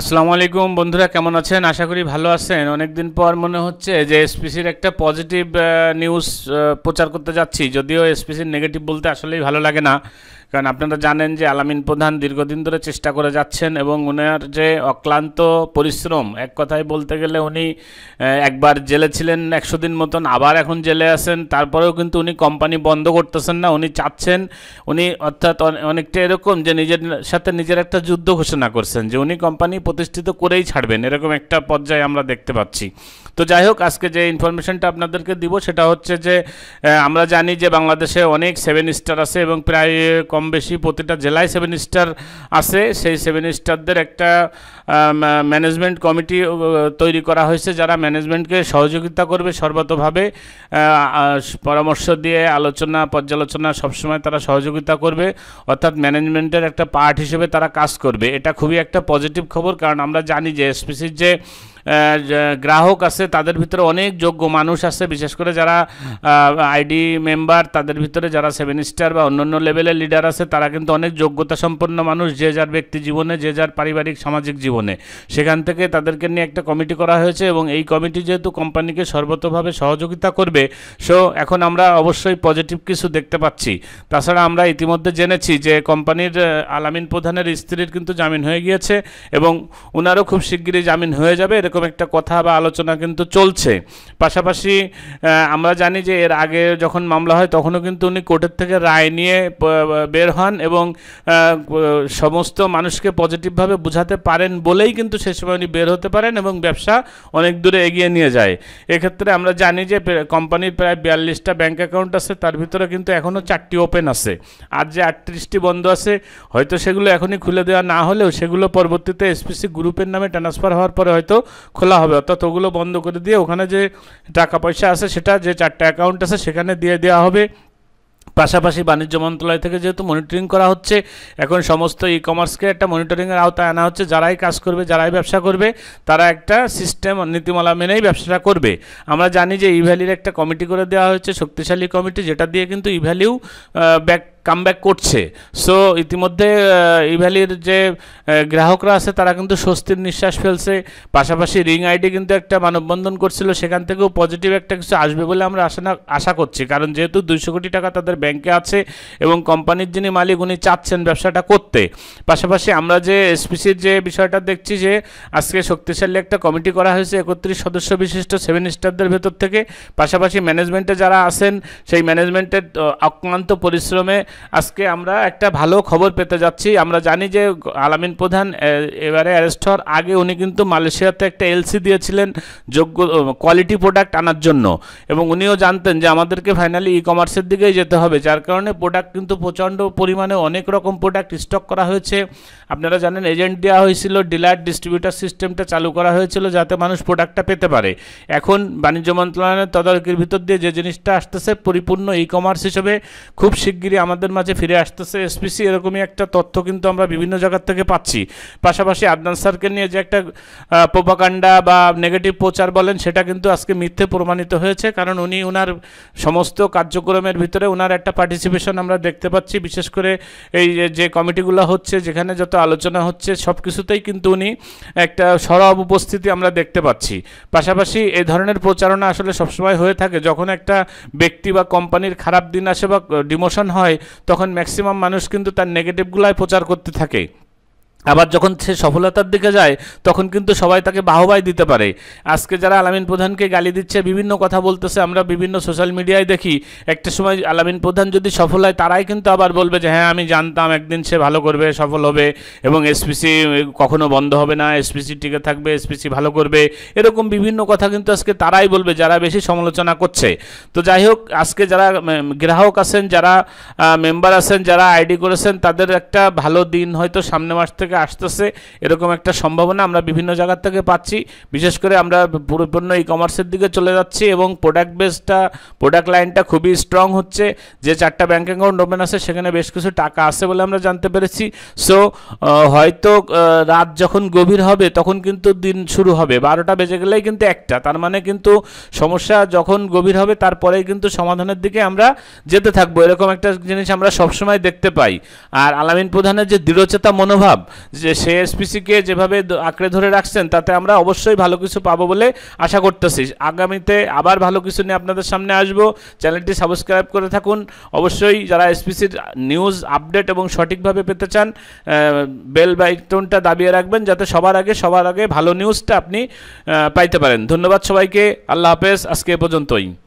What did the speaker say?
আসসালামু আলাইকুম বন্ধুরা কেমন আছেন আশা করি ভালো আছেন অনেকদিন পর মনে হচ্ছে যে এসপিসির একটা পজিটিভ নিউজ প্রচার করতে যাচ্ছি যদিও এসপিসির নেগেটিভ বলতে আসলেই ভালো লাগে না কারণ আপনারা জানেন যে আলামিন প্রধান দীর্ঘদিন ধরে চেষ্টা করে যাচ্ছেন এবং ওনার যে অক্লান্ত পরিশ্রম এক কথায় বলতে গেলে উনি একবার জেলে ছিলেন একশো দিন মতন আবার এখন জেলে আছেন তারপরেও কিন্তু উনি কোম্পানি বন্ধ করতেছেন না উনি চাচ্ছেন উনি অর্থাৎ অনেকটা এরকম যে নিজের সাথে নিজের একটা যুদ্ধ ঘোষণা করছেন যে উনি কোম্পানি প্রতিষ্ঠিত করেই ছাড়বেন এরকম একটা পর্যায়ে আমরা দেখতে পাচ্ছি তো যাই হোক আজকে যে ইনফরমেশনটা আপনাদেরকে দিব সেটা হচ্ছে যে আমরা জানি যে বাংলাদেশে অনেক সেভেন স্টার আছে এবং প্রায় কম বেশি প্রতিটা জেলায় সেভেন স্টার আছে সেই সেভেন স্টারদের একটা ম্যানেজমেন্ট কমিটি তৈরি করা হয়েছে যারা ম্যানেজমেন্টকে সহযোগিতা করবে সর্বতভাবে পরামর্শ দিয়ে আলোচনা পর্যালোচনা সবসময় তারা সহযোগিতা করবে অর্থাৎ ম্যানেজমেন্টের একটা পার্ট হিসেবে তারা কাজ করবে এটা খুবই একটা পজিটিভ খবর কারণ আমরা জানি যে স্পিসির যে গ্রাহক আছে তাদের ভিতরে অনেক যোগ্য মানুষ আছে বিশেষ করে যারা আইডি মেম্বার তাদের ভিতরে যারা সেভেন স্টার বা অন্যান্য লেভেলের লিডার আছে তারা কিন্তু অনেক যোগ্যতা সম্পন্ন মানুষ যে যার ব্যক্তি জীবনে যে যার পারিবারিক সামাজিক জীবনে সেখান থেকে তাদেরকে নিয়ে একটা কমিটি করা হয়েছে এবং এই কমিটি যেহেতু কোম্পানিকে সর্বতভাবে সহযোগিতা করবে সো এখন আমরা অবশ্যই পজিটিভ কিছু দেখতে পাচ্ছি তাছাড়া আমরা ইতিমধ্যে জেনেছি যে কোম্পানির আলামিন প্রধানের স্ত্রীর কিন্তু জামিন হয়ে গিয়েছে এবং ওনারও খুব শিগগিরই জামিন হয়ে যাবে এরকম একটা কথা বা আলোচনা কিন্তু চলছে পাশাপাশি আমরা জানি যে এর আগে যখন মামলা হয় তখনও কিন্তু উনি কোর্টের থেকে রায় নিয়ে বের হন এবং সমস্ত মানুষকে পজিটিভভাবে বুঝাতে পারেন বলেই কিন্তু সে সময় উনি বের হতে পারেন এবং ব্যবসা অনেক দূরে এগিয়ে নিয়ে যায় এক্ষেত্রে আমরা জানি যে কোম্পানির প্রায় বিয়াল্লিশটা ব্যাঙ্ক অ্যাকাউন্ট আছে তার ভিতরে কিন্তু এখনও চারটি ওপেন আছে আর যে আটত্রিশটি বন্ধ আছে হয়তো সেগুলো এখনই খুলে দেওয়া না হলেও সেগুলো পরবর্তীতে এসপিসি গ্রুপের নামে ট্রান্সফার হওয়ার পরে হয়তো খোলা হবে অর্থাৎ ওগুলো বন্ধ করে দিয়ে ওখানে যে টাকা পয়সা আছে সেটা যে চারটা অ্যাকাউন্ট আছে সেখানে দিয়ে দেওয়া হবে পাশাপাশি বাণিজ্য মন্ত্রণালয় থেকে যেহেতু মনিটরিং করা হচ্ছে এখন সমস্ত ই কমার্সকে একটা মনিটরিংয়ের আওতায় আনা হচ্ছে যারাই কাজ করবে যারাই ব্যবসা করবে তারা একটা সিস্টেম নীতিমালা মেনেই ব্যবসাটা করবে আমরা জানি যে ইভ্যালির একটা কমিটি করে দেওয়া হয়েছে শক্তিশালী কমিটি যেটা দিয়ে কিন্তু ইভ্যালিউ ব্যাক কামব্যাক করছে সো ইতিমধ্যে ইভ্যালির যে গ্রাহকরা আছে তারা কিন্তু স্বস্তির নিঃশ্বাস ফেলছে পাশাপাশি রিং আইডি কিন্তু একটা মানববন্ধন করছিল সেখান থেকেও পজিটিভ একটা কিছু আসবে বলে আমরা আশা না আশা করছি কারণ যেহেতু দুইশো কোটি টাকা তাদের ব্যাংকে আছে এবং কোম্পানির যিনি মালিক উনি চাচ্ছেন ব্যবসাটা করতে পাশাপাশি আমরা যে এসপিসির যে বিষয়টা দেখছি যে আজকে শক্তিশালী একটা কমিটি করা হয়েছে একত্রিশ সদস্য বিশিষ্ট সেভেন স্টারদের ভেতর থেকে পাশাপাশি ম্যানেজমেন্টে যারা আছেন সেই ম্যানেজমেন্টের অক্লান্ত পরিশ্রমে আজকে আমরা একটা ভালো খবর পেতে যাচ্ছি আমরা জানি যে আলামিন প্রধান এবারে অ্যারেস্ট হওয়ার আগে উনি কিন্তু মালয়েশিয়াতে একটা এলসি দিয়েছিলেন যোগ্য কোয়ালিটি প্রোডাক্ট আনার জন্য এবং উনিও জানতেন যে আমাদেরকে ফাইনালি ই কমার্সের দিকেই যেতে হবে যার কারণে প্রোডাক্ট কিন্তু প্রচণ্ড পরিমাণে অনেক রকম প্রোডাক্ট স্টক করা হয়েছে আপনারা জানেন এজেন্ট দেওয়া হয়েছিল ডিলার ডিস্ট্রিবিউটার সিস্টেমটা চালু করা হয়েছিল যাতে মানুষ প্রোডাক্টটা পেতে পারে এখন বাণিজ্য মন্ত্রণালয়ের তদারকির ভিতর দিয়ে যে জিনিসটা আসতেছে পরিপূর্ণ ই কমার্স হিসেবে খুব শিগগিরই আমাদের খেলোয়াড়দের মাঝে ফিরে আসতেছে এসপিসি এরকমই একটা তথ্য কিন্তু আমরা বিভিন্ন জায়গার থেকে পাচ্ছি পাশাপাশি আদনান স্যারকে নিয়ে যে একটা প্রোপাকাণ্ডা বা নেগেটিভ প্রচার বলেন সেটা কিন্তু আজকে মিথ্যে প্রমাণিত হয়েছে কারণ উনি ওনার সমস্ত কার্যক্রমের ভিতরে ওনার একটা পার্টিসিপেশন আমরা দেখতে পাচ্ছি বিশেষ করে এই যে কমিটিগুলো হচ্ছে যেখানে যত আলোচনা হচ্ছে সব কিছুতেই কিন্তু উনি একটা সরব উপস্থিতি আমরা দেখতে পাচ্ছি পাশাপাশি এই ধরনের প্রচারণা আসলে সবসময় হয়ে থাকে যখন একটা ব্যক্তি বা কোম্পানির খারাপ দিন আসে বা ডিমোশন হয় তখন ম্যাক্সিমাম মানুষ কিন্তু তার নেগেটিভগুলাই প্রচার করতে থাকে আবার যখন সে সফলতার দিকে যায় তখন কিন্তু সবাই তাকে বাহবাই দিতে পারে আজকে যারা আলামিন প্রধানকে গালি দিচ্ছে বিভিন্ন কথা বলতেছে আমরা বিভিন্ন সোশ্যাল মিডিয়ায় দেখি একটা সময় আলামিন প্রধান যদি সফল হয় তারাই কিন্তু আবার বলবে যে হ্যাঁ আমি জানতাম একদিন সে ভালো করবে সফল হবে এবং এসপিসি কখনো বন্ধ হবে না এসপিসি টিকে থাকবে এসপিসি ভালো করবে এরকম বিভিন্ন কথা কিন্তু আজকে তারাই বলবে যারা বেশি সমালোচনা করছে তো যাই হোক আজকে যারা গ্রাহক আছেন যারা মেম্বার আছেন যারা আইডি করেছেন তাদের একটা ভালো দিন হয়তো সামনে মাস থেকে থেকে আসতেছে এরকম একটা সম্ভাবনা আমরা বিভিন্ন জায়গার থেকে পাচ্ছি বিশেষ করে আমরা পুরোপূর্ণ ই কমার্সের দিকে চলে যাচ্ছি এবং প্রোডাক্ট বেসটা প্রোডাক্ট লাইনটা খুবই স্ট্রং হচ্ছে যে চারটা ব্যাঙ্ক অ্যাকাউন্ট ওপেন আছে সেখানে বেশ কিছু টাকা আছে বলে আমরা জানতে পেরেছি সো হয়তো রাত যখন গভীর হবে তখন কিন্তু দিন শুরু হবে বারোটা বেজে গেলেই কিন্তু একটা তার মানে কিন্তু সমস্যা যখন গভীর হবে তারপরেই কিন্তু সমাধানের দিকে আমরা যেতে থাকবো এরকম একটা জিনিস আমরা সবসময় দেখতে পাই আর আলামিন প্রধানের যে দৃঢ়চেতা মনোভাব যে সে এসপিসিকে যেভাবে আঁকড়ে ধরে রাখছেন তাতে আমরা অবশ্যই ভালো কিছু পাবো বলে আশা করতেছি আগামীতে আবার ভালো কিছু নিয়ে আপনাদের সামনে আসব চ্যানেলটি সাবস্ক্রাইব করে থাকুন অবশ্যই যারা এসপিসির নিউজ আপডেট এবং সঠিকভাবে পেতে চান বেল বাইটনটা দাবিয়ে রাখবেন যাতে সবার আগে সবার আগে ভালো নিউজটা আপনি পাইতে পারেন ধন্যবাদ সবাইকে আল্লাহ হাফেজ আজকে পর্যন্তই